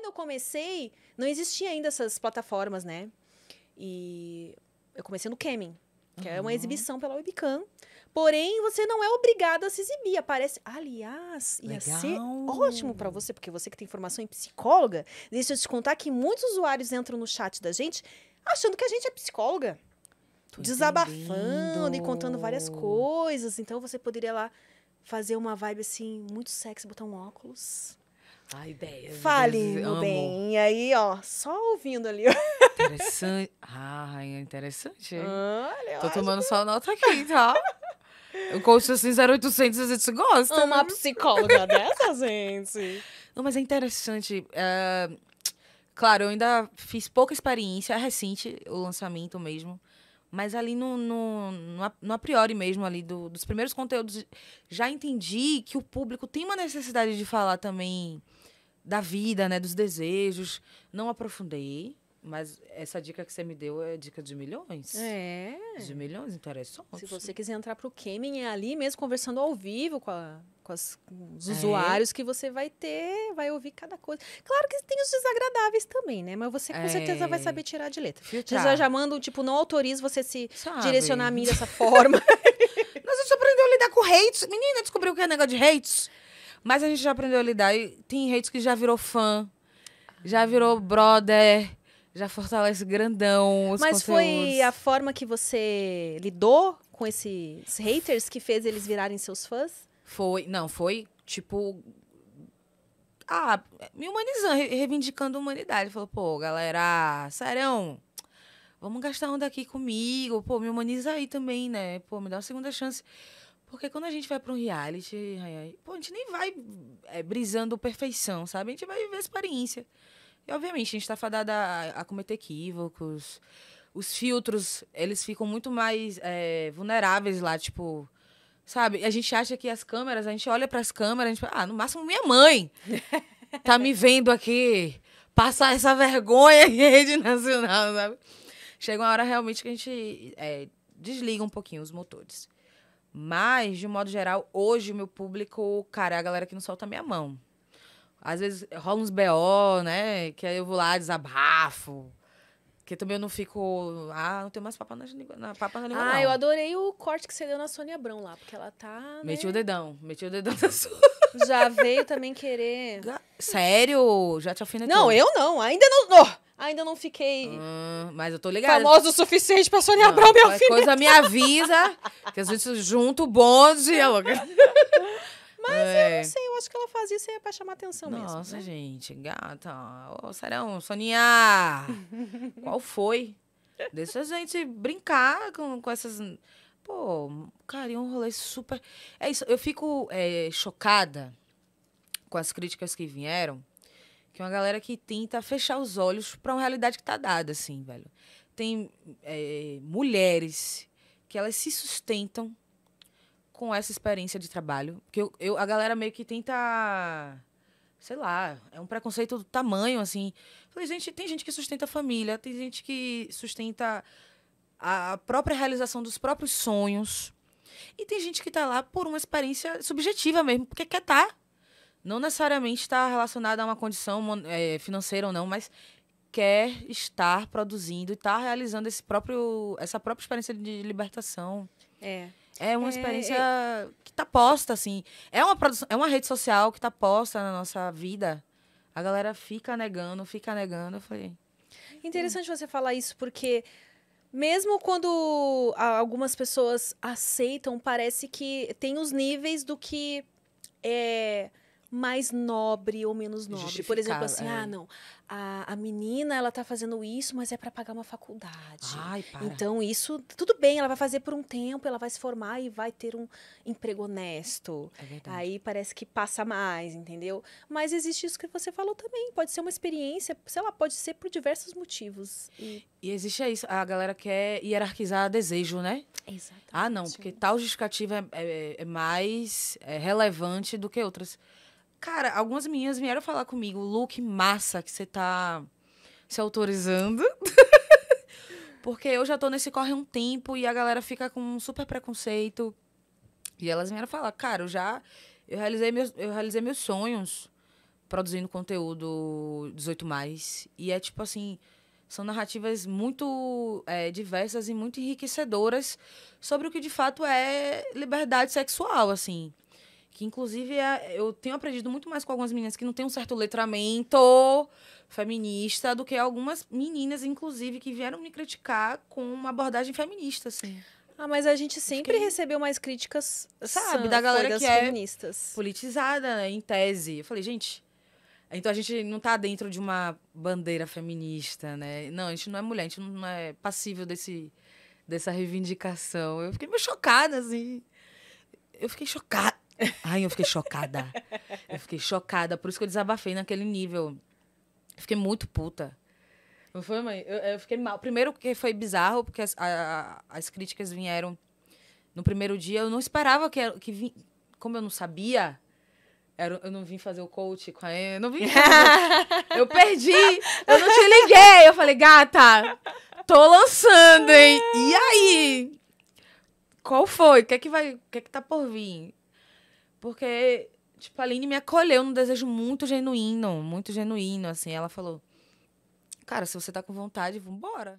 quando eu comecei, não existia ainda essas plataformas, né? E eu comecei no Kemen, que uhum. é uma uhum. exibição pela webcam. Porém, você não é obrigado a se exibir. Aparece. Aliás, ia Legal. ser ótimo para você, porque você que tem formação em psicóloga, deixa eu te contar que muitos usuários entram no chat da gente achando que a gente é psicóloga. Tô desabafando entendendo. e contando várias coisas. Então você poderia lá fazer uma vibe assim, muito sexy, botar um óculos a ideia Fale, meu bem. E aí, ó, só ouvindo ali. Interessante. Ah, é interessante. Olha, Tô tomando só nota aqui, tá? O coach assim, 0800, a gente gosta. Uma né? psicóloga dessa, gente. Não, mas é interessante. É... Claro, eu ainda fiz pouca experiência, é recente o lançamento mesmo. Mas ali no, no, no, no a priori mesmo, ali do, dos primeiros conteúdos, já entendi que o público tem uma necessidade de falar também da vida, né, dos desejos. Não aprofundei, mas essa dica que você me deu é dica de milhões. É. De milhões, interessante. Então se você quiser entrar para o Kemen, é ali mesmo, conversando ao vivo com, a, as, os é. usuários, que você vai ter, vai ouvir cada coisa. Claro que tem os desagradáveis também, né? Mas você com é. certeza vai saber tirar de letra. Filtrar. Já, mando tipo, não autorizo você se Sabe. direcionar a mim dessa forma. Nós você aprendeu a lidar com hates. Menina, descobriu o que é negócio de hates. Mas a gente já aprendeu a lidar. E tem gente que já virou fã, já virou brother, já fortalece grandão. Os Mas conteúdos. foi a forma que você lidou com esses haters que fez eles virarem seus fãs? Foi, não, foi tipo. Ah, me humanizando, reivindicando a humanidade. Falou, pô, galera, sério, vamos gastar um daqui comigo, pô, me humaniza aí também, né? Pô, me dá uma segunda chance. Porque quando a gente vai para um reality, pô, a gente nem vai é, brisando perfeição, sabe? A gente vai ver experiência. E, obviamente, a gente está fadada a, a, cometer equívocos. Os filtros, eles ficam muito mais é, vulneráveis lá, tipo... Sabe? A gente acha que as câmeras, a gente olha para as câmeras, a gente fala, ah, no máximo minha mãe tá me vendo aqui passar essa vergonha em rede nacional, sabe? Chega uma hora realmente que a gente é, desliga um pouquinho os motores. Mas, de modo geral, hoje o meu público, cara, é a galera que não solta a minha mão. Às vezes rola uns BO, né? Que aí eu vou lá, desabafo. Que também eu não fico. Ah, não tenho mais papo na, na, papo na língua. Ah, não. eu adorei o corte que você deu na Sônia Abrão lá, porque ela tá. Né? Meti o dedão, meti o dedão na sua. Já veio também querer. Sério? Já te alfinetou? Não, eu não, ainda não. Oh! ainda não fiquei. Hum, mas eu tô ligada. Famoso o suficiente pra Sônia não, Abrão, meu filho. coisa me avisa, que a gente junta o bonde. Mas é. eu não sei, eu acho que ela fazia isso aí pra chamar atenção Nossa, mesmo. Nossa, né? gente, gata. Ô, Sarão, Soninha, qual foi? Deixa a gente brincar com, com essas. Pô, cara, e é um rolê super. É isso, eu fico é, chocada com as críticas que vieram que é uma galera que tenta fechar os olhos para uma realidade que está dada, assim, velho. Tem é, mulheres que elas se sustentam com essa experiência de trabalho. Que eu, eu, a galera meio que tenta sei lá, é um preconceito do tamanho, assim. Falei, gente, tem gente que sustenta a família, tem gente que sustenta a própria realização dos próprios sonhos. E tem gente que está lá por uma experiência subjetiva mesmo, porque quer estar tá não necessariamente está relacionada a uma condição é, financeira ou não, mas quer estar produzindo e está realizando esse próprio, essa própria experiência de libertação. É. É uma é, experiência é... que está posta, assim. É uma, produção, é uma rede social que está posta na nossa vida. A galera fica negando, fica negando. Eu falei. Hum, Interessante você falar isso, porque mesmo quando algumas pessoas aceitam, parece que tem os níveis do que é mais nobre ou menos nobre. Por exemplo, assim, é. ah, não, a, a menina, ela tá fazendo isso, mas é para pagar uma faculdade. Ai, para. Então, isso, tudo bem, ela vai fazer por um tempo, ela vai se formar e vai ter um emprego honesto. É Aí parece que passa mais, entendeu? Mas existe isso que você falou também. Pode ser uma experiência, sei lá, pode ser por diversos motivos. E, e existe isso, a galera quer hierarquizar desejo, né? Exatamente. Ah, não, porque tal justificativa é, é, é mais é relevante do que outras. Cara, algumas meninas vieram falar comigo, look massa que você tá se autorizando. Porque eu já tô nesse corre um tempo e a galera fica com um super preconceito. E elas vieram falar, cara, eu já eu realizei meus, eu realizei meus sonhos produzindo conteúdo 18 mais. E é tipo assim, são narrativas muito é, diversas e muito enriquecedoras sobre o que de fato é liberdade sexual, assim. Que, inclusive, é, eu tenho aprendido muito mais com algumas meninas que não têm um certo letramento feminista do que algumas meninas, inclusive, que vieram me criticar com uma abordagem feminista, assim. Ah, mas a gente sempre recebeu mais críticas, sabe, da galera que é feministas. politizada, né, em tese. Eu falei, gente, então a gente não tá dentro de uma bandeira feminista, né? Não, a gente não é mulher, a gente não é passível desse, dessa reivindicação. Eu fiquei meio chocada, assim. Eu fiquei chocada. Ai, eu fiquei chocada. eu fiquei chocada. Por isso que eu desabafei naquele nível. Eu fiquei muito puta. Não foi, mãe? Eu, eu fiquei mal. Primeiro que foi bizarro, porque as, a, as críticas vieram no primeiro dia. Eu não esperava que, que vim, como eu não sabia, eu não vim fazer o coach com a Anne. eu não vim. eu perdi, eu não te liguei. Eu falei, gata, tô lançando, hein? E aí? Qual foi? O que é que vai, o que é que tá por vir? Porque, tipo, a Aline me acolheu num desejo muito genuíno, muito genuíno, assim. Ela falou, cara, se você tá com vontade, vambora.